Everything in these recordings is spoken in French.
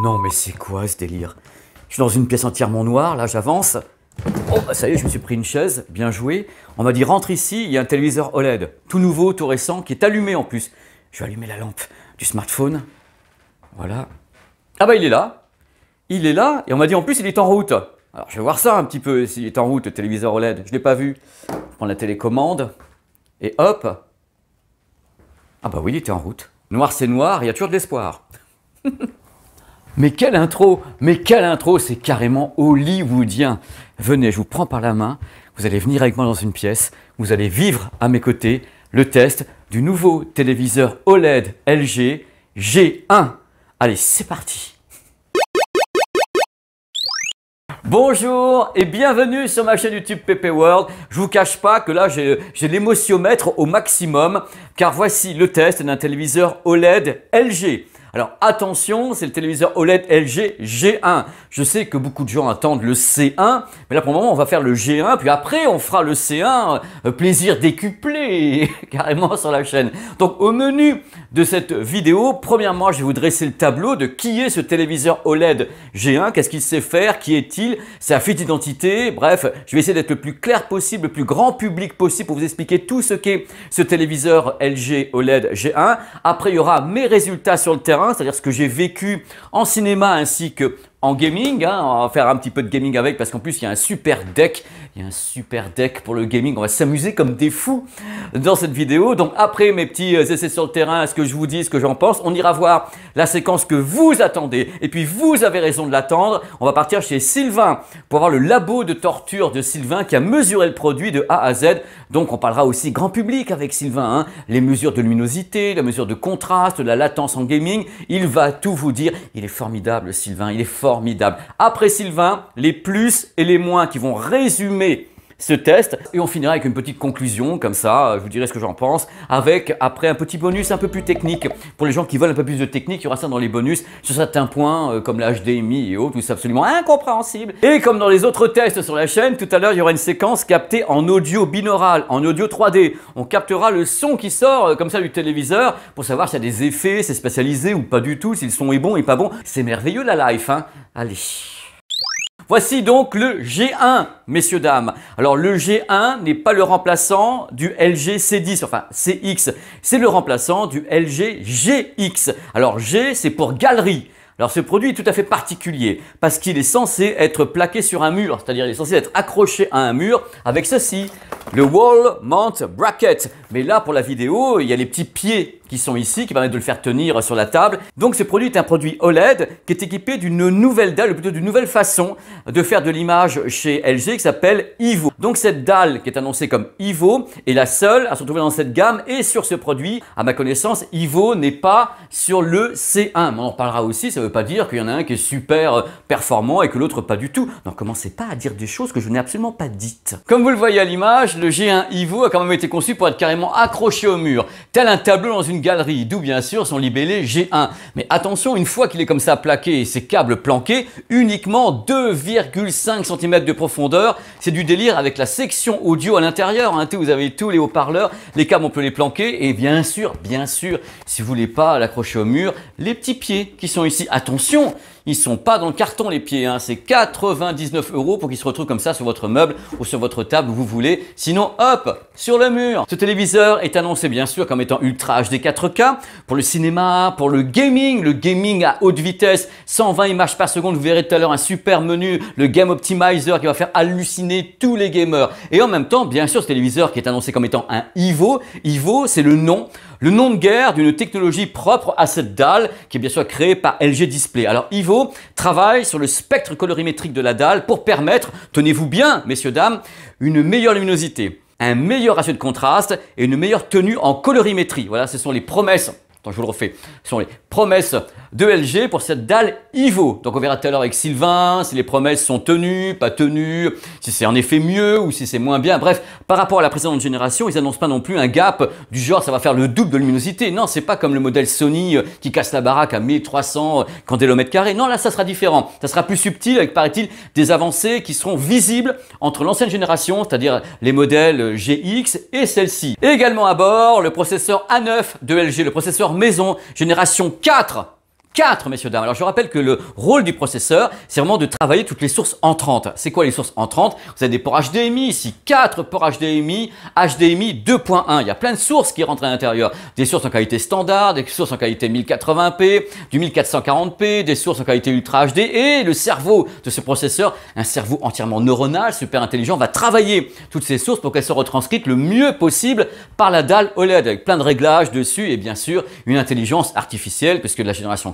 Non, mais c'est quoi ce délire Je suis dans une pièce entièrement noire, là j'avance. Oh, ça y est, je me suis pris une chaise, bien joué. On m'a dit rentre ici, il y a un téléviseur OLED, tout nouveau, tout récent, qui est allumé en plus. Je vais allumer la lampe du smartphone. Voilà. Ah bah il est là. Il est là, et on m'a dit en plus il est en route. Alors je vais voir ça un petit peu, s'il est en route, le téléviseur OLED. Je ne l'ai pas vu. Je prends la télécommande, et hop. Ah bah oui, il était en route. Noir c'est noir, il y a toujours de l'espoir. Mais quelle intro Mais quelle intro C'est carrément hollywoodien. Venez, je vous prends par la main, vous allez venir avec moi dans une pièce, vous allez vivre à mes côtés le test du nouveau téléviseur OLED LG G1. Allez, c'est parti Bonjour et bienvenue sur ma chaîne YouTube PP World. Je vous cache pas que là j'ai maître au maximum car voici le test d'un téléviseur OLED LG. Alors attention, c'est le téléviseur OLED LG G1. Je sais que beaucoup de gens attendent le C1, mais là pour le moment on va faire le G1, puis après on fera le C1, euh, plaisir décuplé carrément sur la chaîne. Donc au menu de cette vidéo, premièrement je vais vous dresser le tableau de qui est ce téléviseur OLED G1, qu'est-ce qu'il sait faire, qui est-il, sa fiche d'identité, bref, je vais essayer d'être le plus clair possible, le plus grand public possible pour vous expliquer tout ce qu'est ce téléviseur LG OLED G1. Après il y aura mes résultats sur le terrain c'est-à-dire ce que j'ai vécu en cinéma ainsi que en gaming, hein, on va faire un petit peu de gaming avec parce qu'en plus il y a un super deck, il y a un super deck pour le gaming, on va s'amuser comme des fous dans cette vidéo. Donc après mes petits euh, essais sur le terrain, ce que je vous dis, ce que j'en pense, on ira voir la séquence que vous attendez et puis vous avez raison de l'attendre. On va partir chez Sylvain pour voir le labo de torture de Sylvain qui a mesuré le produit de A à Z. Donc on parlera aussi grand public avec Sylvain, hein. les mesures de luminosité, la mesure de contraste, la latence en gaming, il va tout vous dire. Il est formidable Sylvain, il est fort formidable. Après Sylvain, les plus et les moins qui vont résumer ce test. Et on finira avec une petite conclusion, comme ça, euh, je vous dirai ce que j'en pense, avec après un petit bonus un peu plus technique. Pour les gens qui veulent un peu plus de technique, il y aura ça dans les bonus, sur certains points, euh, comme la HDMI et autres, où c'est absolument incompréhensible. Et comme dans les autres tests sur la chaîne, tout à l'heure, il y aura une séquence captée en audio binaural, en audio 3D. On captera le son qui sort, euh, comme ça, du téléviseur, pour savoir s'il y a des effets, c'est spécialisé ou pas du tout, si le son est bon et pas bon. C'est merveilleux la life, hein Allez Voici donc le G1, messieurs, dames. Alors le G1 n'est pas le remplaçant du LG C10, enfin CX, c'est le remplaçant du LG GX. Alors G, c'est pour galerie. Alors ce produit est tout à fait particulier parce qu'il est censé être plaqué sur un mur, c'est-à-dire il est censé être accroché à un mur avec ceci, le Wall Mount Bracket. Mais là pour la vidéo, il y a les petits pieds qui sont ici, qui permettent de le faire tenir sur la table. Donc ce produit est un produit OLED qui est équipé d'une nouvelle dalle, ou plutôt d'une nouvelle façon de faire de l'image chez LG qui s'appelle Ivo. Donc cette dalle qui est annoncée comme Ivo est la seule à se retrouver dans cette gamme et sur ce produit. À ma connaissance, Ivo n'est pas sur le C1. on en reparlera aussi, ça ne veut pas dire qu'il y en a un qui est super performant et que l'autre pas du tout. donc commencez pas à dire des choses que je n'ai absolument pas dites. Comme vous le voyez à l'image, le G1 Ivo a quand même été conçu pour être carrément accroché au mur, tel un tableau dans une galerie, d'où bien sûr son libellé G1. Mais attention, une fois qu'il est comme ça plaqué et ses câbles planqués, uniquement 2,5 cm de profondeur, c'est du délire avec la section audio à l'intérieur. Hein. Vous avez tous les haut-parleurs, les câbles on peut les planquer et bien sûr, bien sûr, si vous voulez pas l'accrocher au mur, les petits pieds qui sont ici. Attention, ils sont pas dans le carton les pieds, hein. c'est 99 euros pour qu'ils se retrouvent comme ça sur votre meuble ou sur votre table où vous voulez. Sinon, hop, sur le mur. Ce téléviseur est annoncé bien sûr comme étant Ultra HD 4K pour le cinéma, pour le gaming, le gaming à haute vitesse, 120 images par seconde. Vous verrez tout à l'heure un super menu, le Game Optimizer qui va faire halluciner tous les gamers. Et en même temps, bien sûr, ce téléviseur qui est annoncé comme étant un Ivo. Ivo, c'est le nom le nom de guerre d'une technologie propre à cette dalle, qui est bien sûr créée par LG Display. Alors Ivo travaille sur le spectre colorimétrique de la dalle pour permettre, tenez-vous bien, messieurs, dames, une meilleure luminosité un meilleur ratio de contraste et une meilleure tenue en colorimétrie. Voilà, ce sont les promesses Attends, je vous le refais. Ce sont les promesses de LG pour cette dalle IVO. Donc on verra tout à l'heure avec Sylvain si les promesses sont tenues, pas tenues, si c'est en effet mieux ou si c'est moins bien. Bref, par rapport à la précédente génération, ils n'annoncent pas non plus un gap du genre ça va faire le double de luminosité. Non, c'est pas comme le modèle Sony euh, qui casse la baraque à 1300 candélomètres euh, carrés. Non, là ça sera différent. Ça sera plus subtil avec, paraît-il, des avancées qui seront visibles entre l'ancienne génération, c'est-à-dire les modèles GX et celle-ci. Également à bord, le processeur A9 de LG, le processeur maison. Génération 4 4, messieurs, dames. Alors, je rappelle que le rôle du processeur, c'est vraiment de travailler toutes les sources entrantes. C'est quoi les sources entrantes Vous avez des ports HDMI ici, 4 ports HDMI, HDMI 2.1. Il y a plein de sources qui rentrent à l'intérieur. Des sources en qualité standard, des sources en qualité 1080p, du 1440p, des sources en qualité Ultra HD. Et le cerveau de ce processeur, un cerveau entièrement neuronal, super intelligent, va travailler toutes ces sources pour qu'elles soient retranscrites le mieux possible par la dalle OLED, avec plein de réglages dessus et bien sûr une intelligence artificielle, puisque de la génération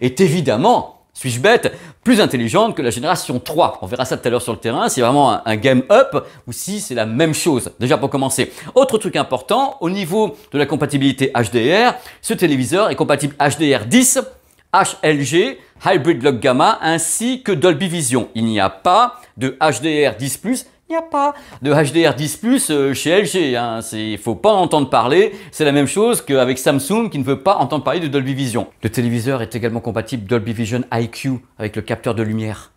est évidemment, suis-je bête, plus intelligente que la génération 3. On verra ça tout à l'heure sur le terrain, c'est vraiment un, un, game up ou si c'est la même chose. Déjà pour commencer. Autre truc important, au niveau de la compatibilité HDR, ce téléviseur est compatible HDR10, HLG, Hybrid Log Gamma ainsi que Dolby Vision. Il n'y a pas de HDR10+, pas de HDR 10 euh, chez LG. Il hein, faut pas entendre parler. C'est la même chose qu'avec Samsung qui ne veut pas entendre parler de Dolby Vision. Le téléviseur est également compatible Dolby Vision IQ avec le capteur de lumière.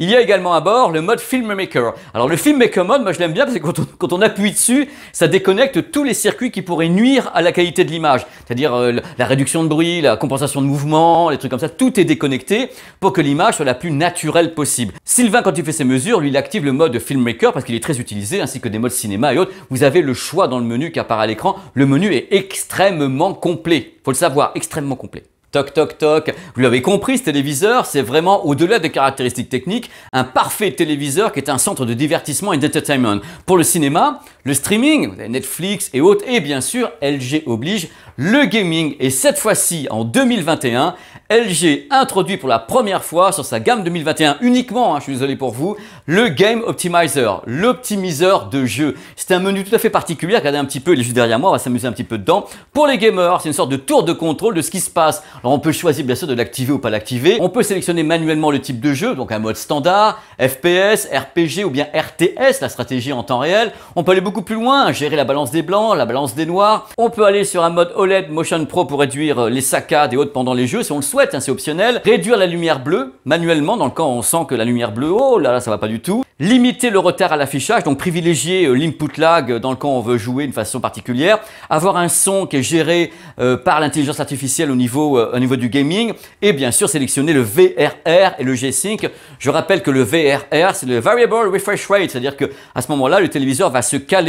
Il y a également à bord le mode Filmmaker. Alors le Filmmaker mode, moi je l'aime bien parce que quand on, appuie dessus, ça déconnecte tous les circuits qui pourraient nuire à la qualité de l'image. C'est-à-dire euh, la réduction de bruit, la compensation de mouvement, les trucs comme ça, tout est déconnecté pour que l'image soit la plus naturelle possible. Sylvain, quand il fait ses mesures, lui il active le mode Filmmaker parce qu'il est très utilisé, ainsi que des modes cinéma et autres. Vous avez le choix dans le menu qui apparaît à l'écran. Le menu est extrêmement complet. Faut le savoir, extrêmement complet. Toc toc toc. Vous l'avez compris, ce téléviseur, c'est vraiment au-delà des caractéristiques techniques, un parfait téléviseur qui est un centre de divertissement et d'entertainment. Pour le cinéma, le streaming, Netflix et autres, et bien sûr, LG oblige le gaming. Et cette fois-ci, en 2021, LG introduit pour la première fois sur sa gamme 2021 uniquement, hein, je suis désolé pour vous, le Game Optimizer, l'optimiseur de jeu. C'est un menu tout à fait particulier, regardez un petit peu, les jeux derrière moi, on va s'amuser un petit peu dedans. Pour les gamers, c'est une sorte de tour de contrôle de ce qui se passe. Alors on peut choisir bien sûr de l'activer ou pas l'activer. On peut sélectionner manuellement le type de jeu, donc un mode standard, FPS, RPG ou bien RTS, la stratégie en temps réel. On peut aller beaucoup plus loin, gérer la balance des blancs, la balance des noirs. On peut aller sur un mode OLED Motion Pro pour réduire euh, les saccades et autres pendant les jeux, si on le souhaite, hein, c'est optionnel. Réduire la lumière bleue manuellement dans le camp, on sent que la lumière bleue, oh là là, ça va pas du tout. Limiter le retard à l'affichage, donc privilégier euh, l'input lag dans le camp on veut jouer d'une façon particulière. Avoir un son qui est géré euh, par l'intelligence artificielle au niveau, au niveau du gaming. Et bien sûr, sélectionner le VRR et le G-Sync. Je rappelle que le VRR, c'est le Variable Refresh Rate, c'est-à-dire qu'à ce moment-là, le téléviseur va se calmer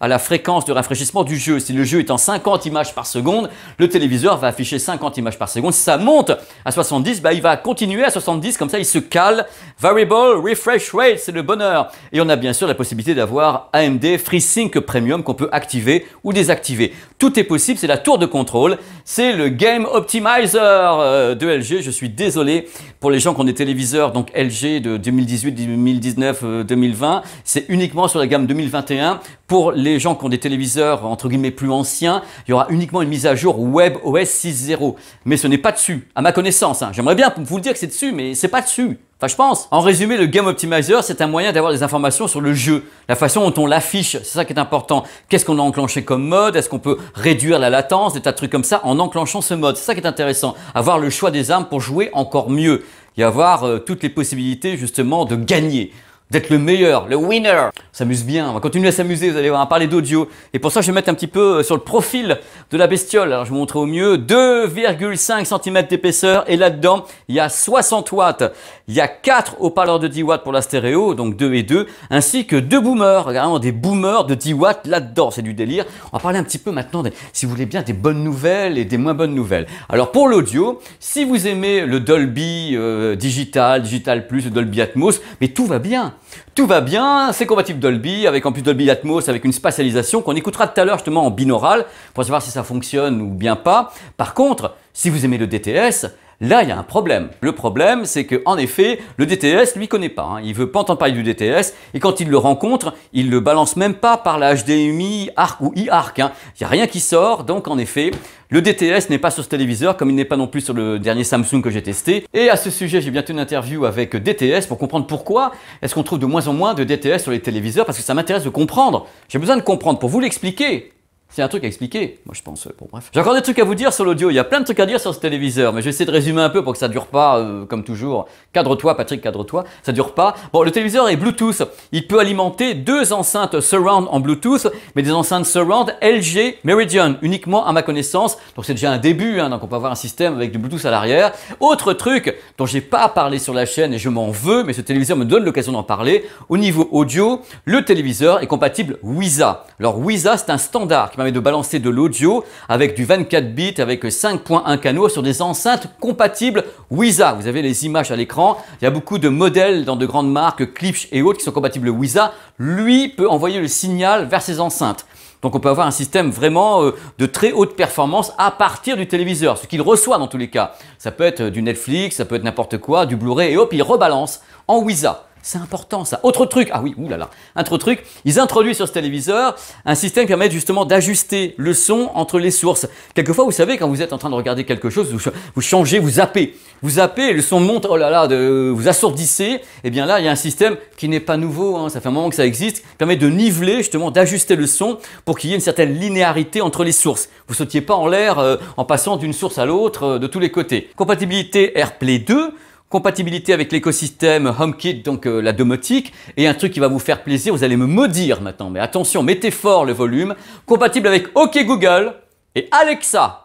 à la fréquence de rafraîchissement du jeu. Si le jeu est en 50 images par seconde, le téléviseur va afficher 50 images par seconde. Si ça monte à 70, bah, il va continuer à 70, comme ça il se cale. Variable refresh rate, c'est le bonheur. Et on a bien sûr la possibilité d'avoir AMD FreeSync Premium qu'on peut activer ou désactiver. Tout est possible, c'est la tour de contrôle, c'est le Game Optimizer euh, de LG. Je suis désolé pour les gens qui ont des téléviseurs, donc LG de 2018, 2019, 2020, c'est uniquement sur la gamme 2021 pour les gens qui ont des téléviseurs entre guillemets plus anciens, il y aura uniquement une mise à jour Web WebOS 6.0. Mais ce n'est pas dessus, à ma connaissance. Hein. J'aimerais bien vous le dire que c'est dessus, mais c'est pas dessus. Enfin, je pense. En résumé, le Game Optimizer, c'est un moyen d'avoir des informations sur le jeu, la façon dont on l'affiche, c'est ça qui est important. Qu'est-ce qu'on a enclenché comme mode Est-ce qu'on peut réduire la latence Des tas de trucs comme ça en enclenchant ce mode. C'est ça qui est intéressant. Avoir le choix des armes pour jouer encore mieux et avoir euh, toutes les possibilités justement de gagner d'être le meilleur, le winner. s'amuse bien, on va continuer à s'amuser, vous allez voir, on va parler d'audio. Et pour ça, je vais mettre un petit peu euh, sur le profil de la bestiole. Alors, je vous montrer au mieux 2,5 cm d'épaisseur et là-dedans, il y a 60 watts. Il y a 4 haut-parleurs de 10 watts pour la stéréo, donc 2 et 2, ainsi que 2 boomers, regardez, des boomers de 10 watts là-dedans, c'est du délire. On va parler un petit peu maintenant, si vous voulez bien, des bonnes nouvelles et des moins bonnes nouvelles. Alors, pour l'audio, si vous aimez le Dolby euh, Digital, Digital Plus, le Dolby Atmos, mais tout va bien. Tout va bien, c'est compatible Dolby, avec en plus Dolby Atmos, avec une spatialisation qu'on écoutera tout à l'heure justement en binaural pour savoir si ça fonctionne ou bien pas. Par contre, si vous aimez le DTS, Là, il y a un problème. Le problème, c'est que, en effet, le DTS, lui, connaît pas. Hein. Il veut pas entendre parler du DTS, et quand il le rencontre, il le balance même pas par la HDMI, ARC ou eARC. hein. Il y a rien qui sort, donc en effet, le DTS n'est pas sur ce téléviseur, comme il n'est pas non plus sur le dernier Samsung que j'ai testé. Et à ce sujet, j'ai bientôt une interview avec DTS pour comprendre pourquoi est-ce qu'on trouve de moins en moins de DTS sur les téléviseurs, parce que ça m'intéresse de comprendre. J'ai besoin de comprendre pour vous l'expliquer. C'est un truc à expliquer. Moi, je pense. bref. J'ai encore des trucs à vous dire sur l'audio. Il y a plein de trucs à dire sur ce téléviseur, mais je vais essayer de résumer un peu pour que ça dure pas, euh, comme toujours. Cadre-toi, Patrick, cadre-toi. Ça dure pas. Bon, le téléviseur est Bluetooth. Il peut alimenter deux enceintes surround en Bluetooth, mais des enceintes surround LG Meridian, uniquement à ma connaissance. Donc, c'est déjà un début. Hein, donc, on peut avoir un système avec du Bluetooth à l'arrière. Autre truc dont j'ai pas parlé sur la chaîne et je m'en veux, mais ce téléviseur me donne l'occasion d'en parler. Au niveau audio, le téléviseur est compatible WISA. Alors, WISA, c'est un standard permet de balancer de l'audio avec du 24 bits, avec 5.1 canaux sur des enceintes compatibles WISA. Vous avez les images à l'écran. Il y a beaucoup de modèles dans de grandes marques, Klipsch et autres, qui sont compatibles WISA. Lui peut envoyer le signal vers ses enceintes. Donc on peut avoir un système vraiment euh, de très haute performance à partir du téléviseur, ce qu'il reçoit dans tous les cas. Ça peut être du Netflix, ça peut être n'importe quoi, du Blu-ray et hop, il rebalance en WISA. C'est important ça. Autre truc, ah oui, oulala, un autre truc, ils introduisent sur ce téléviseur un système qui permet justement d'ajuster le son entre les sources. Quelquefois, vous savez, quand vous êtes en train de regarder quelque chose, vous, changez, vous zappez. Vous zappez, le son monte, oh là là, vous assourdissez. Et eh bien là, il y a un système qui n'est pas nouveau, hein. ça fait un moment que ça existe, qui permet de niveler, justement, d'ajuster le son pour qu'il y ait une certaine linéarité entre les sources. Vous ne sautiez pas en l'air euh, en passant d'une source à l'autre euh, de tous les côtés. Compatibilité AirPlay 2, compatibilité avec l'écosystème HomeKit, donc euh, la domotique, et un truc qui va vous faire plaisir, vous allez me maudire maintenant, mais attention, mettez fort le volume, compatible avec OK Google et Alexa.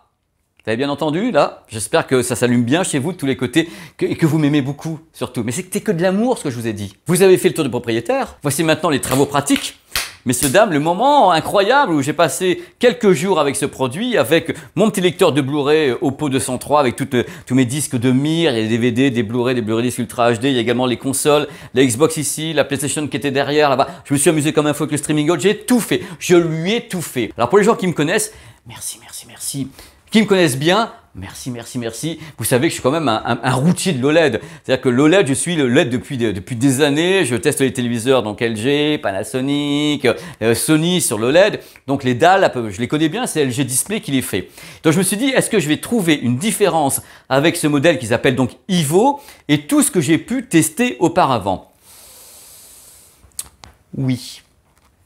Vous avez bien entendu là J'espère que ça s'allume bien chez vous de tous les côtés et que vous m'aimez beaucoup surtout. Mais c'est que, que de l'amour ce que je vous ai dit. Vous avez fait le tour du propriétaire, voici maintenant les travaux pratiques. Mais ce dame, le moment incroyable où j'ai passé quelques jours avec ce produit, avec mon petit lecteur de Blu-ray euh, Oppo 203, avec euh, tous mes disques de mire, les DVD, des Blu-ray, des Blu-ray disques Ultra HD, il y a également les consoles, la Xbox ici, la PlayStation qui était derrière là-bas. Je me suis amusé comme un fou avec le streaming j'ai tout fait, je lui ai tout fait. Alors pour les gens qui me connaissent, merci, merci, merci, qui me connaissent bien, Merci, merci, merci. Vous savez que je suis quand même un, routier de l'OLED. C'est-à-dire que l'OLED, je suis l'OLED e depuis, des, euh, depuis des années. Je teste les téléviseurs, donc LG, Panasonic, euh, Sony sur l'OLED. Donc les dalles, euh, je les connais bien, c'est LG Display qui les fait. Donc je me suis dit, est-ce que je vais trouver une différence avec ce modèle qu'ils appellent donc Ivo et tout ce que j'ai pu tester auparavant Oui.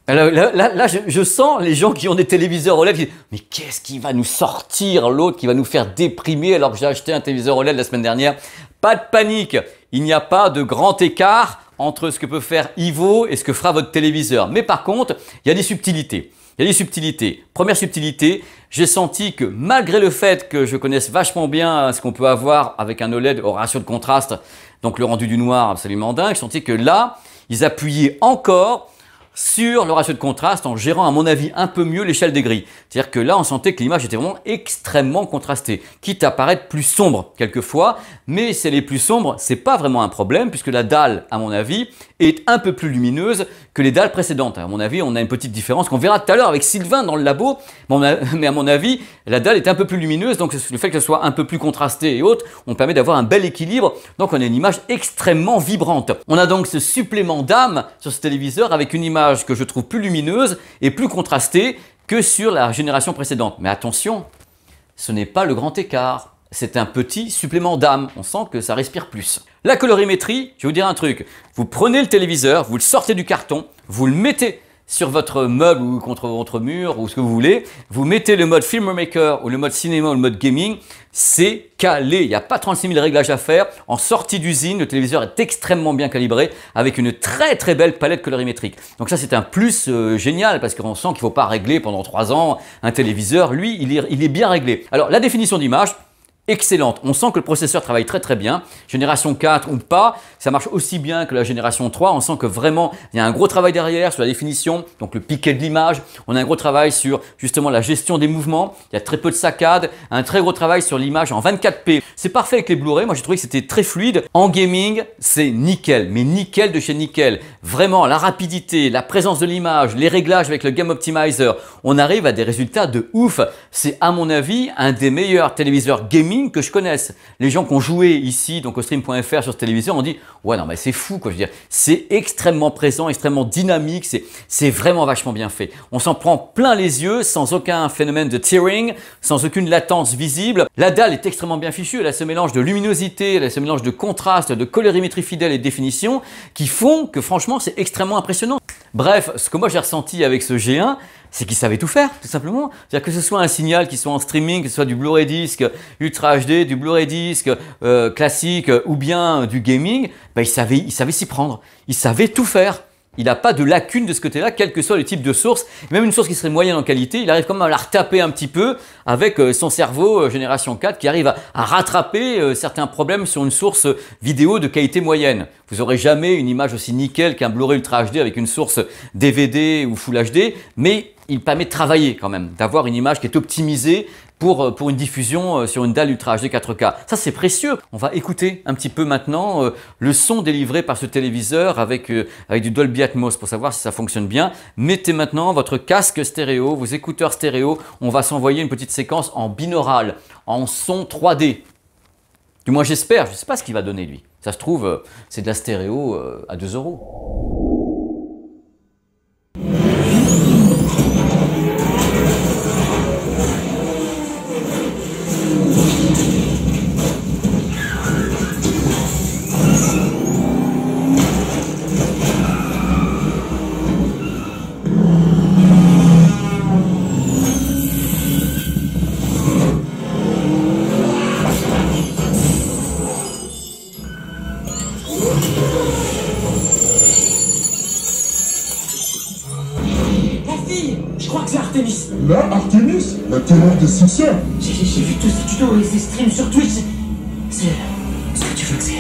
Là, là, là je, sens les gens qui ont des téléviseurs OLED qui disent Mais qu'est-ce qui va nous sortir l'autre qui va nous faire déprimer alors que j'ai acheté un téléviseur OLED la semaine dernière Pas de panique, il n'y a pas de grand écart entre ce que peut faire Ivo et ce que fera votre téléviseur. Mais par contre, il y a des subtilités. Il y a des subtilités. Première subtilité, j'ai senti que malgré le fait que je connaisse vachement bien ce qu'on peut avoir avec un OLED au ratio de contraste, donc le rendu du noir absolument dingue, j'ai senti que là, ils appuyaient encore sur le ratio de contraste en gérant à mon avis un peu mieux l'échelle des grilles. C'est-à-dire que là on sentait que l'image était vraiment extrêmement contrastée, quitte à paraître plus sombre quelquefois, mais si elle est plus sombre, c'est pas vraiment un problème puisque la dalle à mon avis est un peu plus lumineuse que les dalles précédentes. À mon avis, on a une petite différence qu'on verra tout à l'heure avec Sylvain dans le labo, mais à mon avis, la dalle est un peu plus lumineuse, donc le fait qu'elle soit un peu plus contrastée et haute, on permet d'avoir un bel équilibre, donc on a une image extrêmement vibrante. On a donc ce supplément d'âme sur ce téléviseur avec une image que je trouve plus lumineuse et plus contrastée que sur la génération précédente. Mais attention, ce n'est pas le grand écart. C'est un petit supplément d'âme. On sent que ça respire plus. La colorimétrie, je vais vous dire un truc. Vous prenez le téléviseur, vous le sortez du carton, vous le mettez sur votre meuble ou contre votre mur ou ce que vous voulez, vous mettez le mode Filmmaker ou le mode cinéma ou le mode gaming, c'est calé. Il n'y a pas 36 000 réglages à faire. En sortie d'usine, le téléviseur est extrêmement bien calibré avec une très très belle palette colorimétrique. Donc ça c'est un plus euh, génial parce qu'on sent qu'il ne faut pas régler pendant 3 ans un téléviseur. Lui, il est, il est bien réglé. Alors la définition d'image, excellente. On sent que le processeur travaille très très bien, génération 4 ou pas, ça marche aussi bien que la génération 3. On sent que vraiment, il y a un gros travail derrière sur la définition, donc le piqué de l'image. On a un gros travail sur justement la gestion des mouvements. Il y a très peu de saccades. Un très gros travail sur l'image en 24p. C'est parfait avec les Blu-ray. Moi, j'ai trouvé que c'était très fluide. En gaming, c'est nickel, mais nickel de chez nickel. Vraiment, la rapidité, la présence de l'image, les réglages avec le Game Optimizer, on arrive à des résultats de ouf. C'est à mon avis un des meilleurs téléviseurs gaming que je connaisse. Les gens qui ont joué ici, donc au stream.fr sur ce téléviseur, ont dit Ouais, non, mais c'est fou, quoi. Je veux dire, c'est extrêmement présent, extrêmement dynamique. C'est, vraiment vachement bien fait. On s'en prend plein les yeux, sans aucun phénomène de tearing, sans aucune latence visible. La dalle est extrêmement bien fichue. Elle a ce mélange de luminosité, elle a ce mélange de contraste, de colorimétrie fidèle et de définition, qui font que, franchement, c'est extrêmement impressionnant. Bref, ce que moi j'ai ressenti avec ce G1, c'est qu'il savait tout faire, tout simplement. cest dire que ce soit un signal qui soit en streaming, que ce soit du Blu-ray disc, Ultra HD, du Blu-ray disc euh, classique ou bien du gaming, ben, il savait s'y il savait prendre. Il savait tout faire. Il n'a pas de lacune de ce côté-là, quel que soit le type de source. Même une source qui serait moyenne en qualité, il arrive quand même à la retaper un petit peu avec euh, son cerveau euh, génération 4 qui arrive à rattraper euh, certains problèmes sur une source vidéo de qualité moyenne. Vous n'aurez jamais une image aussi nickel qu'un Blu-ray Ultra HD avec une source DVD ou Full HD, mais il permet de travailler quand même, d'avoir une image qui est optimisée pour, euh, pour une diffusion euh, sur une dalle Ultra HD 4K. Ça, c'est précieux. On va écouter un petit peu maintenant euh, le son délivré par ce téléviseur avec, avec du Dolby Atmos pour savoir si ça fonctionne bien. Mettez maintenant votre casque stéréo, vos écouteurs stéréo. On va s'envoyer une petite séquence en binaural, en son 3D. Du moins, j'espère. Je ne sais pas ce qu'il va donner, lui. Ça se trouve, c'est de la stéréo à 2 euros. Là, Artemis La terreur des sorcières J'ai vu tous ces tutos et ces streams sur Twitch C'est... ce que tu veux que c'est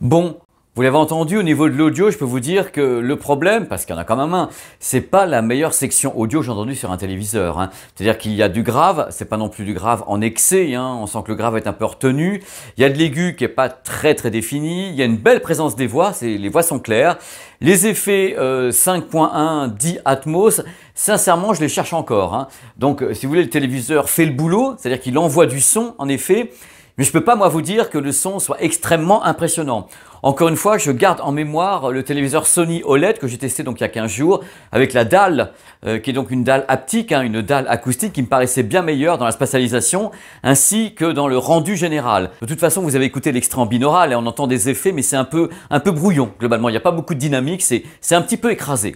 Bon, vous l'avez entendu, au niveau de l'audio, je peux vous dire que le problème, parce qu'il y en a quand même un, c'est pas la meilleure section audio que j'ai entendue sur un téléviseur. Hein. C'est-à-dire qu'il y a du grave, c'est pas non plus du grave en excès, hein. on sent que le grave est un peu retenu. Il y a de l'aigu qui est pas très très défini, il y a une belle présence des voix, les voix sont claires. Les effets 5.1 euh, 10 Atmos, sincèrement, je les cherche encore. Hein. Donc, euh, si vous voulez, le téléviseur fait le boulot, c'est-à-dire qu'il envoie du son, en effet, mais je peux pas, moi, vous dire que le son soit extrêmement impressionnant. Encore une fois, je garde en mémoire le téléviseur Sony OLED que j'ai testé donc il y a 15 jours avec la dalle euh, qui est donc une dalle haptique, hein, une dalle acoustique qui me paraissait bien meilleure dans la spatialisation ainsi que dans le rendu général. De toute façon, vous avez écouté l'extrait en binaural et on entend des effets mais c'est un peu, un peu brouillon globalement. Il n'y a pas beaucoup de dynamique, c'est un petit peu écrasé.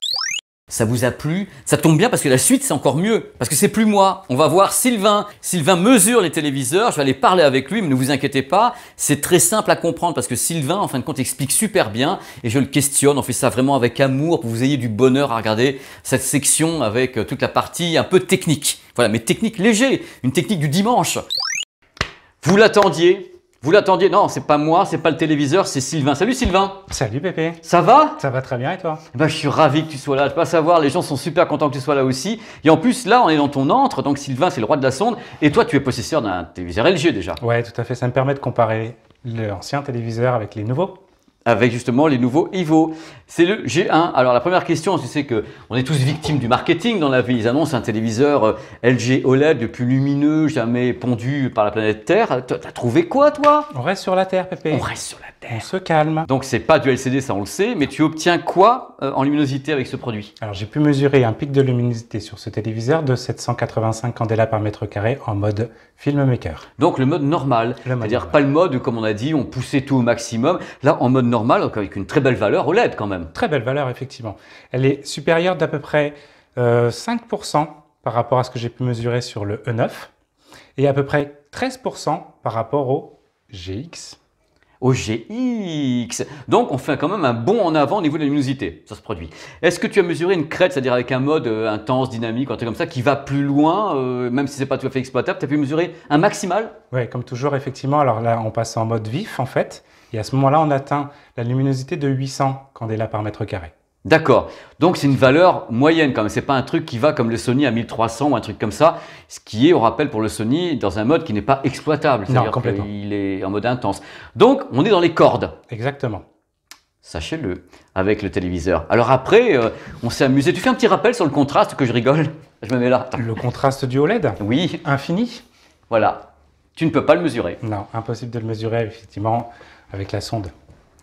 Ça vous a plu Ça tombe bien parce que la suite c'est encore mieux. Parce que c'est plus moi. On va voir Sylvain. Sylvain mesure les téléviseurs. Je vais aller parler avec lui, mais ne vous inquiétez pas. C'est très simple à comprendre parce que Sylvain, en fin de compte, explique super bien et je le questionne. On fait ça vraiment avec amour pour que vous ayez du bonheur à regarder cette section avec euh, toute la partie un peu technique. Voilà, mais technique léger, une technique du dimanche. Vous l'attendiez, vous l'attendiez Non, c'est pas moi, c'est pas le téléviseur, c'est Sylvain. Salut Sylvain Salut Pépé Ça va Ça va très bien et toi eh ben, Je suis ravi que tu sois là. Je peux pas savoir, les gens sont super contents que tu sois là aussi. Et en plus, là, on est dans ton entre, donc Sylvain, c'est le roi de la sonde. Et toi, tu es possesseur d'un téléviseur religieux déjà. Ouais, tout à fait. Ça me permet de comparer l'ancien téléviseur avec les nouveaux avec justement les nouveaux Evo. C'est le G1. Alors la première question, tu sais que on est tous victimes du marketing dans la vie. Ils annoncent un téléviseur euh, LG OLED le plus lumineux jamais pondu par la planète Terre. T'as trouvé quoi toi On reste sur la Terre, Pépé. On reste sur la Terre. On se calme. Donc c'est pas du LCD, ça on le sait, mais tu obtiens quoi euh, en luminosité avec ce produit Alors j'ai pu mesurer un pic de luminosité sur ce téléviseur de 785 candela par mètre carré en mode filmmaker. Donc le mode normal, c'est-à-dire pas le mode comme on a dit, on poussait tout au maximum. Là en mode normal, avec une très belle valeur LED quand même. Très belle valeur effectivement. Elle est supérieure d'à peu près 5% euh, par rapport à ce que j'ai pu mesurer sur le E9 et à peu près 13% par rapport au GX au GX. Donc on fait quand même un bond en avant au niveau de la luminosité Ça se produit. Est-ce que tu as mesuré une crête, c'est-à-dire avec un mode euh, intense, dynamique, un truc comme ça, qui va plus loin, euh, même si c'est pas tout à fait exploitable, tu as pu mesurer un maximal Oui, comme toujours, effectivement, alors là on passe en mode vif en fait, et à ce moment-là on atteint la luminosité de 800 candela par mètre carré. D'accord. Donc c'est une valeur moyenne quand même. C'est pas un truc qui va comme le Sony à 1300 ou un truc comme ça. Ce qui est, on rappelle pour le Sony, dans un mode qui n'est pas exploitable. cest à est en mode intense. Donc on est dans les cordes. Exactement. Sachez-le avec le téléviseur. Alors après, euh, on s'est amusé. Tu fais un petit rappel sur le contraste que je rigole. Je me mets là. Le contraste du OLED. Oui. Infini. Voilà. Tu ne peux pas le mesurer. Non, impossible de le mesurer effectivement avec la sonde.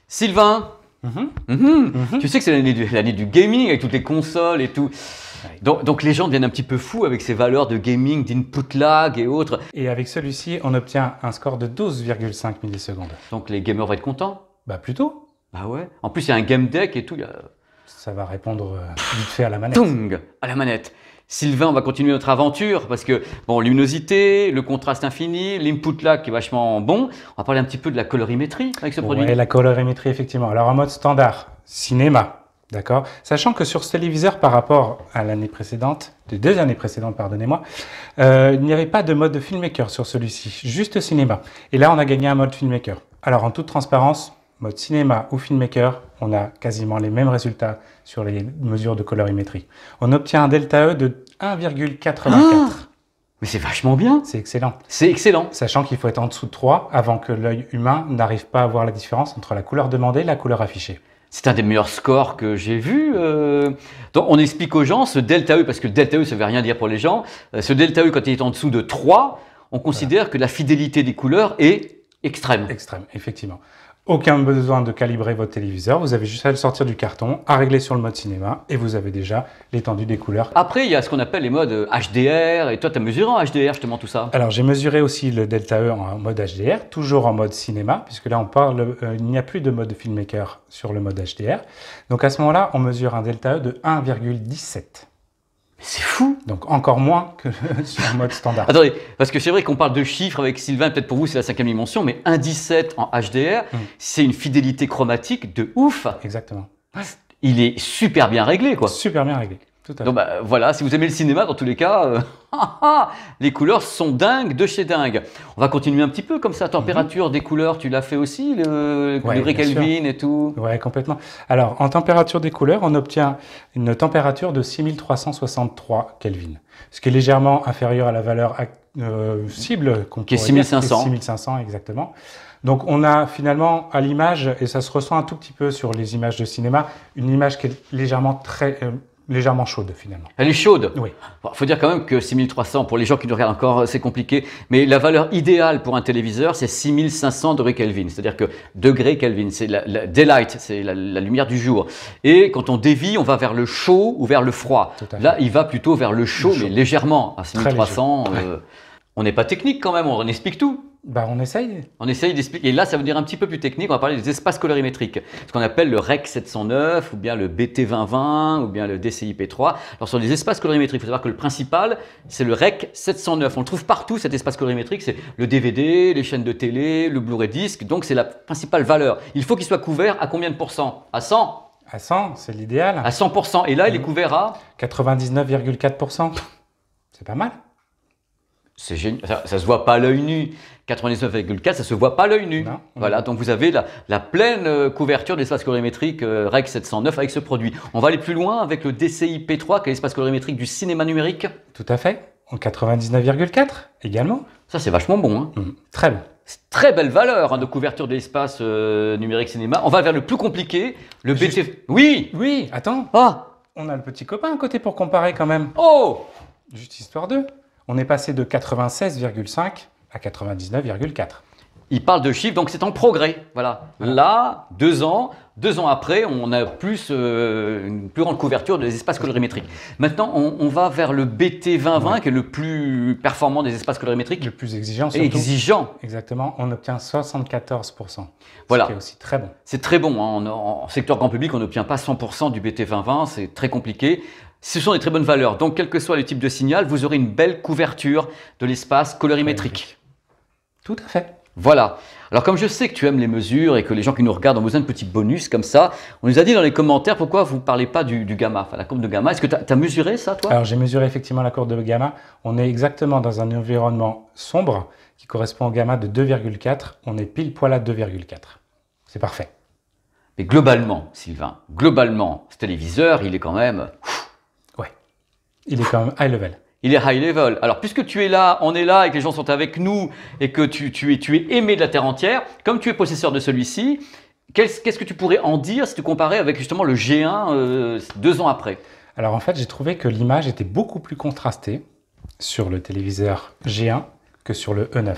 Sylvain, Mhm. Mhm. Tu sais que c'est l'année du, du, gaming avec toutes les consoles et tout. Donc, les gens deviennent un petit peu fous avec ces valeurs de gaming, d'input lag et autres. Et avec celui-ci, on obtient un score de 12,5 millisecondes. Donc les gamers vont être contents Bah plutôt. Bah ouais. En plus, il y a un game deck et tout. Ça va répondre euh, vite fait à la manette. Tung À la manette. Sylvain, on va continuer notre aventure parce que, bon, luminosité, le contraste infini, l'input lag qui est vachement bon. On va parler un petit peu de la colorimétrie avec ce produit. Oui, la colorimétrie, effectivement. Alors, en mode standard, cinéma, d'accord Sachant que sur ce téléviseur, par rapport à l'année précédente, des deux années précédentes, pardonnez-moi, euh, il n'y avait pas de mode filmmaker sur celui-ci, juste cinéma. Et là, on a gagné un mode filmmaker. Alors, en toute transparence, mode cinéma ou filmmaker, on a quasiment les mêmes résultats sur les mesures de colorimétrie. On obtient un delta E de 1,84. Ah mais c'est vachement bien. C'est excellent. C'est excellent. Sachant qu'il faut être en dessous de 3 avant que l'œil humain n'arrive pas à voir la différence entre la couleur demandée et la couleur affichée. C'est un des meilleurs scores que j'ai vu. Euh. on explique aux gens ce delta E, parce que delta E ça veut rien dire pour les gens. Euh, ce delta E quand il est en dessous de 3, on considère que la fidélité des couleurs est extrême. Extrême, effectivement. Aucun besoin de calibrer votre téléviseur, vous avez juste à le sortir du carton, à régler sur le mode cinéma et vous avez déjà l'étendue des couleurs. Après, il y a ce qu'on appelle les modes HDR et toi, tu as mesuré en HDR justement tout ça Alors, j'ai mesuré aussi le Delta E en mode HDR, toujours en mode cinéma, puisque là, on parle, euh, il n'y a plus de mode filmmaker sur le mode HDR. Donc à ce moment-là, on mesure un Delta E de 1,17 c'est fou. Donc encore moins que sur un mode standard. Attendez, parce que c'est vrai qu'on parle de chiffres avec Sylvain, peut-être pour vous c'est la cinquième dimension, mais 1,17 en HDR, hum. c'est une fidélité chromatique de ouf. Exactement. Il est super bien réglé, quoi. Super bien réglé. Donc bah, voilà, si vous aimez le cinéma, dans tous les cas, euh, ah, ah, les couleurs sont dingues de chez dingue. On va continuer un petit peu comme ça. Température mhm. des couleurs, tu l'as fait aussi, le, ouais, Kelvin et tout Ouais, complètement. Alors, en température des couleurs, on obtient une température de 6363 Kelvin, ce qui est légèrement inférieur à la valeur euh, cible qu'on Qui est 6500. 6500, exactement. Donc on a finalement à l'image, et ça se ressent un tout petit peu sur les images de cinéma, une image qui est légèrement très, euh, Légèrement chaude finalement. Elle est chaude Oui. Il faut dire quand même que 6300, pour les gens qui nous regardent encore, euh, c'est compliqué. Mais la valeur idéale pour un téléviseur, c'est 6500 degrés Kelvin. C'est-à-dire que degrés Kelvin, c'est la, c'est la, lumière du jour. Et quand on dévie, on va vers le chaud ou vers le froid. Là, il va plutôt vers le chaud, mais légèrement. À 6300, euh, on n'est pas technique quand même, on explique tout. Bah, on essaye. On essaye d'expliquer. Et là, ça veut dire un petit peu plus technique. On va parler des espaces colorimétriques. Ce qu'on appelle le REC 709, ou bien le BT 2020, ou bien le DCIP 3. Alors, sur les espaces colorimétriques, il faut savoir que le principal, c'est le REC 709. On le trouve partout, cet espace colorimétrique. C'est le DVD, les chaînes de télé, le Blu-ray disc. Donc, c'est la principale valeur. Il faut qu'il soit couvert à combien de pourcents À 100 À 100, c'est l'idéal. À 100 Et là, il est mmh. couvert à 99,4 C'est pas mal. C'est génial. Ça, ça se voit pas à l'œil nu, 99,4, ça se voit pas l'œil nu. Voilà, donc vous avez la, pleine euh, couverture de l'espace colorimétrique euh, REC 709 avec ce produit. On va aller plus loin avec le DCI-P3, qui est l'espace colorimétrique du cinéma numérique. Tout à fait, en 99,4 également. Ça, c'est vachement bon. Hein. Mmh, très bon. Très belle valeur hein, de couverture de l'espace euh, numérique cinéma. On va vers le plus compliqué, le BTF. Oui Oui, attends. Ah On a le petit copain à côté pour comparer quand même. Oh Juste histoire d'eux. On est passé de 96,5 à 99,4. Il parle de chiffres, donc c'est en progrès. Voilà. Là, deux ans, deux ans après, on a plus, euh, une plus grande couverture des espaces colorimétriques. Maintenant, on, va vers le BT 2020, qui est le plus performant des espaces colorimétriques. Le plus exigeant, surtout. Exigeant. Exactement. On obtient 74%. Voilà. C'est aussi très bon. C'est très bon. Hein. En, secteur grand public, on n'obtient pas 100% du BT 2020. C'est très compliqué. Ce sont des très bonnes valeurs. Donc, quel que soit le type de signal, vous aurez une belle couverture de l'espace colorimétrique. Tout à fait. Voilà. Alors comme je sais que tu aimes les mesures et que les gens qui nous regardent ont besoin de petits bonus comme ça, on nous a dit dans les commentaires pourquoi vous ne parlez pas du, gamma, enfin la courbe de gamma. Est-ce que tu as, as, mesuré ça toi Alors j'ai mesuré effectivement la courbe de gamma. On est exactement dans un environnement sombre qui correspond au gamma de 2,4. On est pile poil à 2,4. C'est parfait. Mais globalement, Sylvain, globalement, ce téléviseur, il est quand même... Ouais. Il est quand même high level. Il est high level. Alors, puisque tu es là, on est là et que les gens sont avec nous et que tu, es, aimé de la terre entière, comme tu es possesseur de celui-ci, qu'est-ce que tu pourrais en dire si tu comparais avec justement le G1 euh, deux ans après Alors, en fait, j'ai trouvé que l'image était beaucoup plus contrastée sur le téléviseur G1 que sur le E9.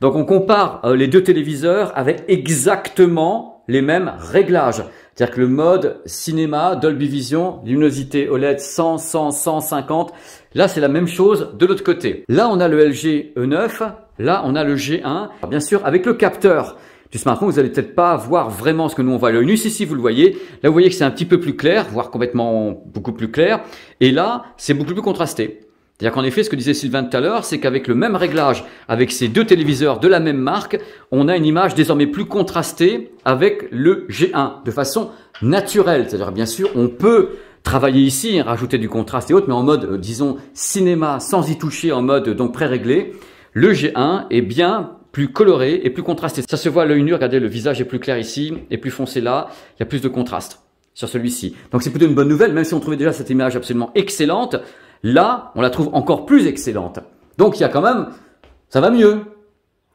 Donc on compare euh, les deux téléviseurs avec exactement les mêmes réglages. C'est-à-dire que le mode cinéma, Dolby Vision, luminosité OLED 100, 100, 150, là c'est la même chose de l'autre côté. Là on a le LG E9, là on a le G1. bien sûr, avec le capteur du smartphone, vous n'allez peut-être pas voir vraiment ce que nous on voit à l'œil si, vous le voyez. Là, vous voyez que c'est un petit peu plus clair, voire complètement beaucoup plus clair. Et là, c'est beaucoup plus contrasté. C'est-à-dire qu'en effet, ce que disait Sylvain tout à l'heure, c'est qu'avec le même réglage, avec ces deux téléviseurs de la même marque, on a une image désormais plus contrastée avec le G1, de façon naturelle. C'est-à-dire, bien sûr, on peut travailler ici, rajouter du contraste et autres, mais en mode, euh, disons, cinéma, sans y toucher, en mode donc pré-réglé, le G1 est bien plus coloré et plus contrasté. Ça se voit à l'œil nu, regardez, le visage est plus clair ici et plus foncé là, il y a plus de contraste sur celui-ci. Donc c'est plutôt une bonne nouvelle, même si on trouvait déjà cette image absolument excellente, Là, on la trouve encore plus excellente. Donc il y a quand même, ça va mieux.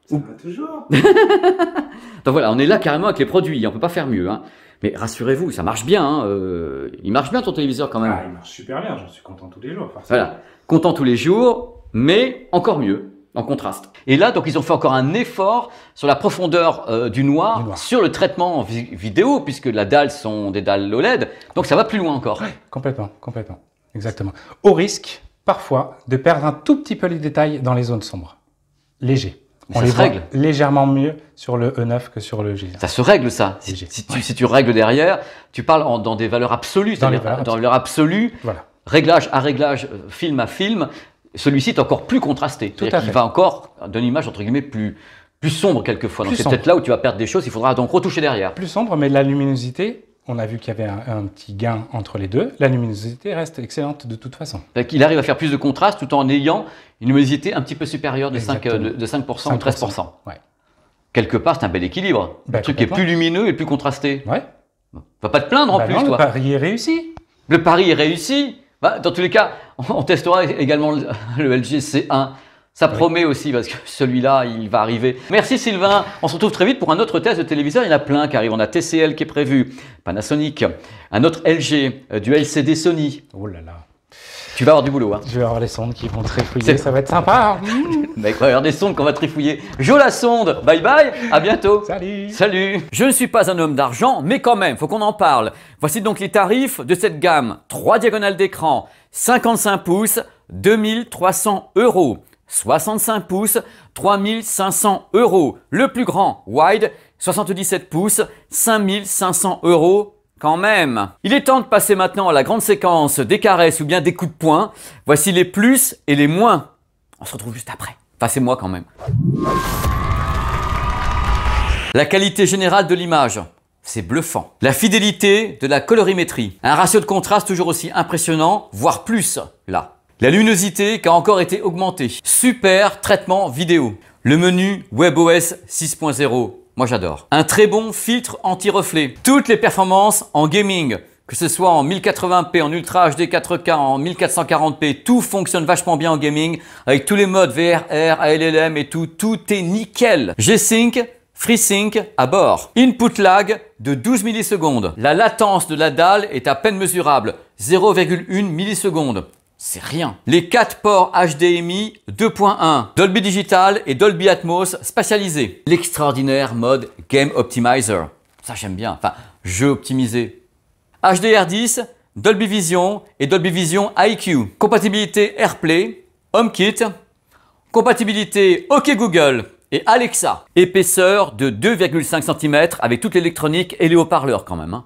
Ça va toujours. Donc voilà, on est là carrément avec les produits, on peut pas faire mieux. Hein. Mais rassurez-vous, ça marche bien. Hein, euh, il marche bien ton téléviseur quand même. Ah, il marche super bien, j'en suis content tous les jours. Voilà, content tous les jours, mais encore mieux en contraste. Et là, donc, ils ont fait encore un effort sur la profondeur euh, du, noir, sur le traitement vidéo, puisque la dalle sont des dalles OLED. Donc, ça va plus loin encore. complètement, complètement. Exactement. Au risque, parfois, de perdre un tout petit peu les détails dans les zones sombres. Léger. on les se règle. légèrement mieux sur le E9 que sur le G1. Ça se règle ça. Si, tu, règles derrière, tu parles dans des valeurs absolues, dans, les valeurs, absolues. voilà. réglage à réglage, euh, film à film. Celui-ci est encore plus contrasté. Tout à Il va encore donner une image entre guillemets plus plus sombre quelquefois. donc c'est peut-être là où tu vas perdre des choses. Il faudra donc retoucher derrière. Plus sombre, mais de la luminosité on a vu qu'il y avait un, petit gain entre les deux. La luminosité reste excellente de toute façon. Il arrive à faire plus de contraste tout en ayant une luminosité un petit peu supérieure de, 5, euh, de, ou 13%. Quelque part, c'est un bel équilibre. le ben, truc est plus lumineux et plus contrasté. Ouais. Va pas te plaindre en ben plus, Le pari est réussi. Le pari est réussi. Bah, dans tous les cas, on testera également le, le LG C1 ça promet aussi parce que celui-là, il va arriver. Merci Sylvain. On se retrouve très vite pour un autre test de téléviseur. Il y en a plein qui arrivent. On a TCL qui est prévu, Panasonic, un autre LG, euh, du LCD Sony. Oh là là. Tu vas avoir du boulot. Hein. Je vais avoir les sondes qui vont trifouiller. Ça va être sympa. Mais va avoir des sondes qu'on va trifouiller. Jo la sonde. Bye bye. À bientôt. Salut. Salut. Je ne suis pas un homme d'argent, mais quand même, il faut qu'on en parle. Voici donc les tarifs de cette gamme. 3 diagonales d'écran, 55 pouces, 2300 euros. 65 pouces, 3500 euros. Le plus grand, wide, 77 pouces, 5500 euros quand même. Il est temps de passer maintenant à la grande séquence des caresses ou bien des coups de poing. Voici les plus et les moins. On se retrouve juste après. passez moi quand même. La qualité générale de l'image. C'est bluffant. La fidélité de la colorimétrie. Un ratio de contraste toujours aussi impressionnant, voire plus, là. La luminosité qui a encore été augmentée. Super traitement vidéo. Le menu WebOS 6.0. Moi j'adore. Un très bon filtre anti-reflet. Toutes les performances en gaming. Que ce soit en 1080p, en Ultra HD 4K, en 1440p, tout fonctionne vachement bien en gaming. Avec tous les modes VRR, ALLM et tout, tout est nickel. G-Sync, FreeSync à bord. Input lag de 12 millisecondes. La latence de la dalle est à peine mesurable, 0,1 milliseconde c'est rien. Les 4 ports HDMI 2.1, Dolby Digital et Dolby Atmos spatialisés. L'extraordinaire mode Game Optimizer. Ça j'aime bien, enfin jeu optimisé. HDR10, Dolby Vision et Dolby Vision IQ. Compatibilité AirPlay, HomeKit. Compatibilité OK Google et Alexa. Épaisseur de 2,5 cm avec toute l'électronique et les haut-parleurs quand même. Hein.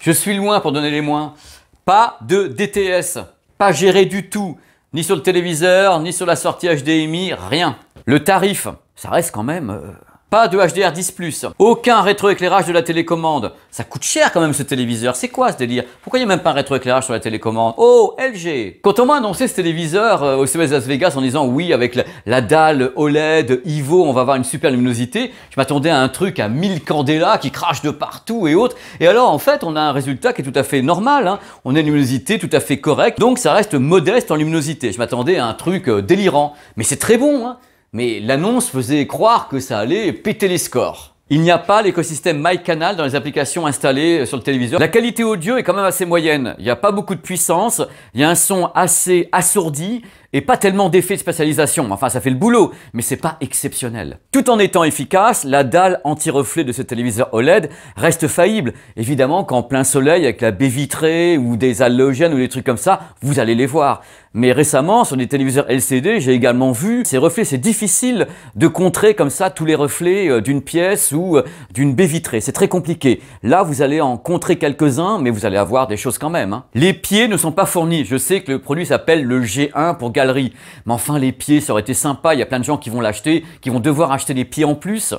Je suis loin pour donner les moins. Pas de DTS, pas géré du tout, ni sur le téléviseur, ni sur la sortie HDMI, rien. Le tarif, ça reste quand même euh, pas de HDR10 ⁇ aucun rétroéclairage de la télécommande. Ça coûte cher quand même ce téléviseur, c'est quoi ce délire Pourquoi il n'y a même pas un rétroéclairage sur la télécommande Oh, LG Quand on m'a annoncé ce téléviseur euh, au CES Las Vegas en disant oui, avec la, dalle OLED, IVO, on va avoir une super luminosité, je m'attendais à un truc à 1000 candélas qui crache de partout et autres. Et alors en fait, on a un résultat qui est tout à fait normal, hein. on a une luminosité tout à fait correcte, donc ça reste modeste en luminosité. Je m'attendais à un truc euh, délirant, mais c'est très bon, hein mais l'annonce faisait croire que ça allait péter les scores. Il n'y a pas l'écosystème MyCanal dans les applications installées sur le téléviseur. La qualité audio est quand même assez moyenne. Il n'y a pas beaucoup de puissance. Il y a un son assez assourdi et pas tellement d'effets de spatialisation. Enfin, ça fait le boulot, mais c'est pas exceptionnel. Tout en étant efficace, la dalle anti-reflet de ce téléviseur OLED reste faillible. Évidemment qu'en plein soleil, avec la baie vitrée ou des halogènes ou des trucs comme ça, vous allez les voir. Mais récemment, sur des téléviseurs LCD, j'ai également vu ces reflets. C'est difficile de contrer comme ça tous les reflets euh, d'une pièce ou euh, d'une baie vitrée. C'est très compliqué. Là, vous allez en contrer quelques-uns, mais vous allez avoir des choses quand même. Hein. Les pieds ne sont pas fournis. Je sais que le produit s'appelle le G1 pour galerie. Mais enfin, les pieds, ça aurait été sympa. Il y a plein de gens qui vont l'acheter, qui vont devoir acheter des pieds en plus.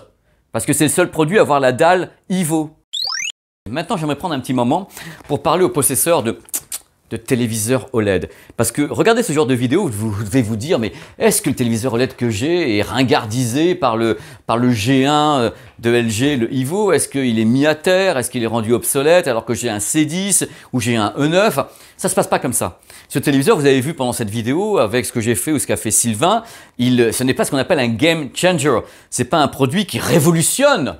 Parce que c'est le seul produit à avoir la dalle Ivo. Maintenant, j'aimerais prendre un petit moment pour parler au possesseurs de de téléviseur OLED. Parce que regardez ce genre de vidéo, vous devez vous dire, mais est-ce que le téléviseur OLED que j'ai est ringardisé par le, par le G1 euh, de LG, le Ivo Est-ce qu'il est mis à terre Est-ce qu'il est rendu obsolète alors que j'ai un C10 ou j'ai un E9 Ça se passe pas comme ça. Ce téléviseur, vous avez vu pendant cette vidéo, avec ce que j'ai fait ou ce qu'a fait Sylvain, il, ce n'est pas ce qu'on appelle un game changer. Ce n'est pas un produit qui révolutionne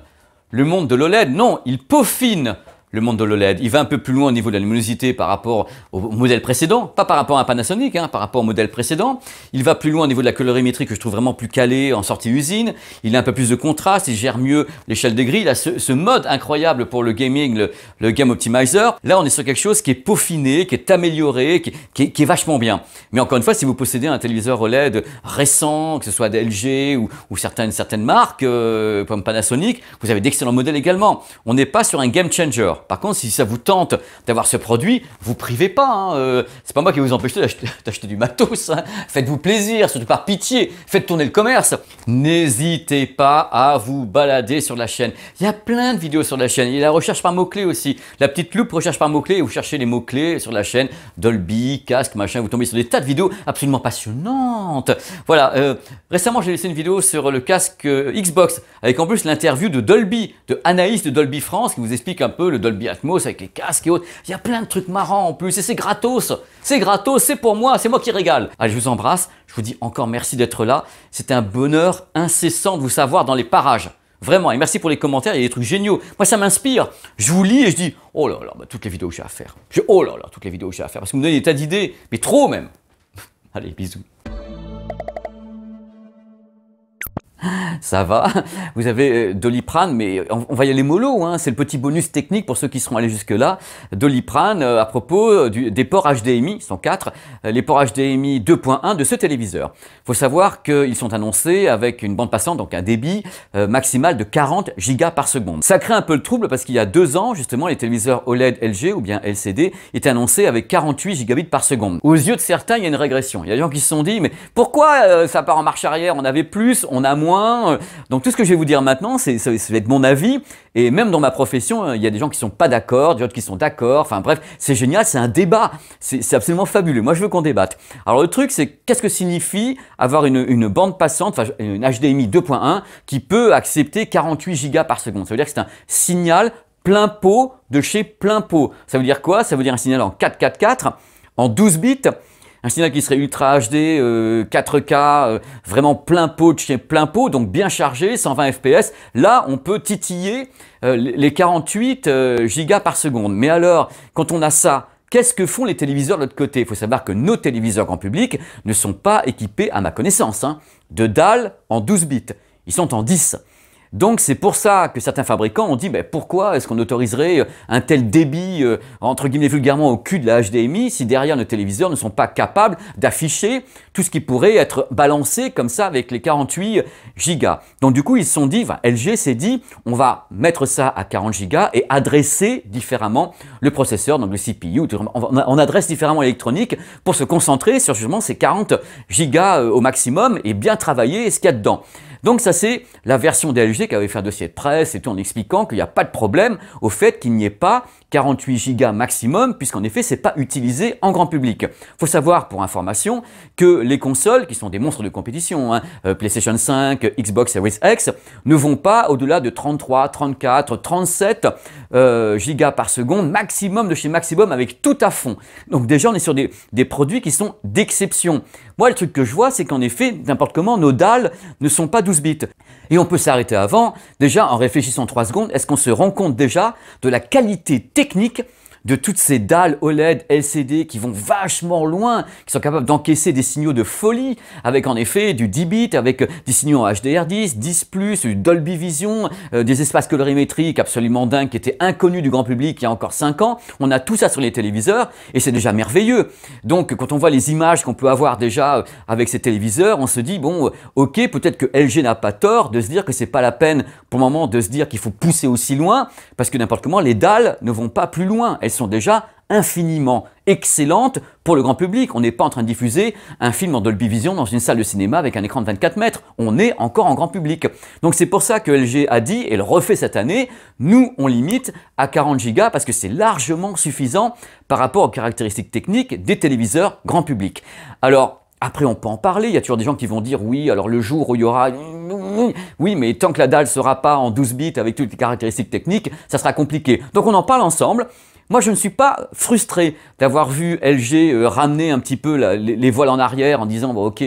le monde de l'OLED. Non, il peaufine le monde de l'OLED. Il va un peu plus loin au niveau de la luminosité par rapport au modèle précédent, pas par rapport à Panasonic, hein, par rapport au modèle précédent. Il va plus loin au niveau de la colorimétrie que je trouve vraiment plus calée en sortie usine. Il a un peu plus de contraste, il gère mieux l'échelle des grilles. Il a ce, mode incroyable pour le gaming, le, Game Optimizer. Là, on est sur quelque chose qui est peaufiné, qui est amélioré, qui, qui, est vachement bien. Mais encore une fois, si vous possédez un téléviseur OLED récent, que ce soit d'LG ou, ou certaines, certaines marques euh, comme Panasonic, vous avez d'excellents modèles également. On n'est pas sur un game changer par contre, si ça vous tente d'avoir ce produit, vous privez pas. Hein, euh, c'est pas moi qui vous empêche d'acheter du matos. Hein. Faites-vous plaisir, surtout par pitié. Faites tourner le commerce. N'hésitez pas à vous balader sur la chaîne. Il y a plein de vidéos sur la chaîne. Il y a la recherche par mots-clés aussi. La petite loupe recherche par mots-clés. Vous cherchez les mots-clés sur la chaîne. Dolby, casque, machin. Vous tombez sur des tas de vidéos absolument passionnantes. Voilà. Euh, récemment, j'ai laissé une vidéo sur le casque euh, Xbox avec en plus l'interview de Dolby, de Anaïs de Dolby France qui vous explique un peu le Dolby Dolby avec les casques et autres. Il y a plein de trucs marrants en plus et c'est gratos. C'est gratos, c'est pour moi, c'est moi qui régale. Allez, je vous embrasse. Je vous dis encore merci d'être là. c'est un bonheur incessant de vous savoir dans les parages. Vraiment, et merci pour les commentaires, il y a des trucs géniaux. Moi, ça m'inspire. Je vous lis et je dis, oh là là, bah, toutes les vidéos que j'ai à faire. oh là là, toutes les vidéos que j'ai à faire. Parce que vous me donnez des tas d'idées, mais trop même. Allez, bisous. ça va. Vous avez euh, Doliprane, mais on va y aller mollo, hein. c'est le petit bonus technique pour ceux qui seront allés jusque-là. Doliprane euh, à propos euh, des ports HDMI 104, les ports HDMI 2.1 de ce téléviseur. Il faut savoir qu'ils sont annoncés avec une bande passante, donc un débit maximal de 40 gigas par seconde. Ça crée un peu le trouble parce qu'il y a deux ans, justement, les téléviseurs OLED LG ou bien LCD étaient annoncés avec 48 gigabits par seconde. Aux yeux de certains, il y a une régression. Il y a des gens qui se sont dit, mais pourquoi ça part en marche arrière On avait plus, on a moins euh, donc tout ce que je vais vous dire maintenant, c'est ça, va être mon avis. Et même dans ma profession, euh, il y a des gens qui sont pas d'accord, d'autres qui sont d'accord. Enfin bref, c'est génial, c'est un débat. C'est absolument fabuleux. Moi, je veux qu'on débatte. Alors le truc, c'est qu'est-ce que signifie avoir une, une bande passante, enfin une HDMI 2.1 qui peut accepter 48 gigas par seconde. Ça veut dire que c'est un signal plein pot de chez plein pot. Ça veut dire quoi Ça veut dire un signal en 444, en 12 bits, un signal qui serait ultra HD, 4K, euh, euh, vraiment plein pot de plein pot, donc bien chargé, 120 fps. Là, on peut titiller euh, les 48 gigas par seconde. Mais alors, quand on a ça, qu'est-ce que font les téléviseurs de l'autre côté Il faut savoir que nos téléviseurs grand public ne sont pas équipés, à ma connaissance, hein, de dalles en 12 bits. Ils sont en 10. Donc c'est pour ça que certains fabricants ont dit ben, pourquoi est-ce qu'on autoriserait euh, un tel débit, euh, entre guillemets vulgairement, au cul de la HDMI si derrière nos téléviseurs ne sont pas capables d'afficher tout ce qui pourrait être balancé comme ça avec les 48 gigas. Donc du coup ils se sont dit, LG s'est dit on va mettre ça à 40 gigas et adresser différemment le processeur, donc le CPU, on adresse différemment l'électronique pour se concentrer sur justement ces 40 gigas euh, au maximum et bien travailler ce qu'il y a dedans. Donc ça c'est la version DLG qui avait fait un dossier de presse et tout en expliquant qu'il n'y a pas de problème au fait qu'il n'y ait pas 48 Go maximum, puisqu'en effet, c'est pas utilisé en grand public. Faut savoir, pour information, que les consoles, qui sont des monstres de compétition, hein, euh, PlayStation 5, Xbox Series X, ne vont pas au-delà de 33, 34, 37 euh, gigas par seconde, maximum de chez maximum, avec tout à fond. Donc déjà, on est sur des, produits qui sont d'exception. Moi, le truc que je vois, c'est qu'en effet, n'importe comment, nos dalles ne sont pas 12 bits. Et on peut s'arrêter avant, déjà en réfléchissant 3 secondes, est-ce qu'on se rend compte déjà de la qualité technique technique de toutes ces dalles OLED LCD qui vont vachement loin, qui sont capables d'encaisser des signaux de folie, avec en effet du 10 bits, avec euh, des signaux en HDR10, 10 Dolby Vision, euh, des espaces colorimétriques absolument dingues qui étaient inconnus du grand public il y a encore 5 ans. On a tout ça sur les téléviseurs et c'est déjà merveilleux. Donc quand on voit les images qu'on peut avoir déjà euh, avec ces téléviseurs, on se dit bon, ok, peut-être que LG n'a pas tort de se dire que c'est pas la peine pour le moment de se dire qu'il faut pousser aussi loin, parce que n'importe comment, les dalles ne vont pas plus loin sont déjà infiniment excellentes pour le grand public. On n'est pas en train de diffuser un film en Dolby Vision dans une salle de cinéma avec un écran de 24 mètres. On est encore en grand public. Donc c'est pour ça que LG a dit, et le refait cette année, nous on limite à 40 gigas parce que c'est largement suffisant par rapport aux caractéristiques techniques des téléviseurs grand public. Alors après, on peut en parler. Il y a toujours des gens qui vont dire oui, alors le jour où il y aura. Oui, mais tant que la dalle sera pas en 12 bits avec toutes les caractéristiques techniques, ça sera compliqué. Donc on en parle ensemble. Moi, je ne suis pas frustré d'avoir vu LG euh, ramener un petit peu les, voiles en arrière en disant, bon, ok,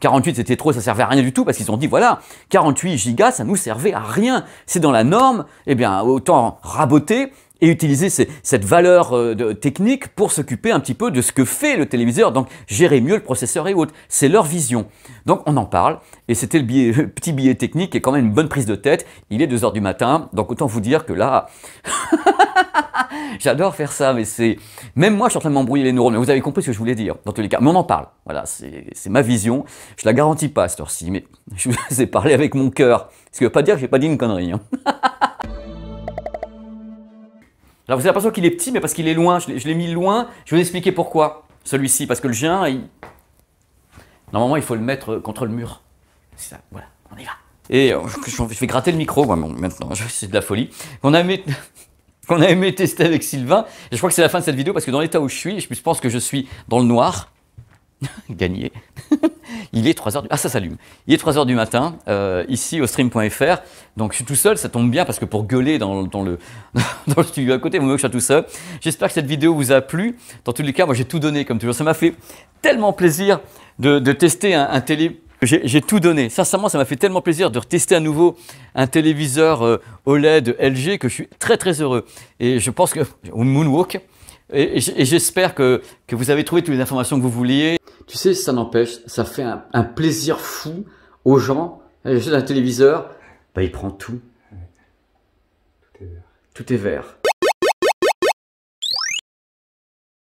48 euh, c'était trop, ça servait à rien du tout, parce qu'ils ont dit, voilà, 48 gigas, ça nous servait à rien. C'est dans la norme, eh bien, autant raboter et utiliser cette valeur euh, de, technique pour s'occuper un petit peu de ce que fait le téléviseur, donc gérer mieux le processeur et autres. C'est leur vision. Donc on en parle, et c'était le, petit billet technique qui est quand même une bonne prise de tête. Il est 2h du matin, donc autant vous dire que là... J'adore faire ça, mais c'est... Même moi, je suis en train de m'embrouiller les neurones, mais vous avez compris ce que je voulais dire, dans tous les cas. Mais on en parle, voilà, c'est ma vision. Je la garantis pas à cette heure-ci, mais je vous ai parlé avec mon cœur. Ce qui ne veut pas dire que j'ai pas dit une connerie. Hein. Alors vous avez l'impression qu'il est petit, mais parce qu'il est loin. Je l'ai mis loin. Je vais vous expliquer pourquoi. Celui-ci, parce que le gien, normalement, il faut le mettre euh, contre le mur. C'est ça. Voilà, on y va. Et euh, je vais gratter le micro, maintenant. C'est de la folie. qu'on a aimé tester avec Sylvain. Et je crois que c'est la fin de cette vidéo parce que dans l'état où je suis, je pense que je suis dans le noir. gagné. il est 3h du ah, ça s'allume. Il est 3 du matin, euh, ici au stream.fr. Donc je suis tout seul, ça tombe bien parce que pour gueuler dans, le, dans le studio à côté, vous vaut mieux que je tout seul. J'espère que cette vidéo vous a plu. Dans tous les cas, moi j'ai tout donné comme toujours. Ça m'a fait tellement plaisir de, tester un, télé. J'ai tout donné. Sincèrement, ça m'a fait tellement plaisir de retester à nouveau un téléviseur euh, OLED LG que je suis très très heureux. Et je pense que. Moonwalk. Et, j'espère que, vous avez trouvé toutes les informations que vous vouliez. Tu sais, ça n'empêche, ça fait un, plaisir fou aux gens. J'ai un téléviseur, bah, il prend tout. Tout est vert.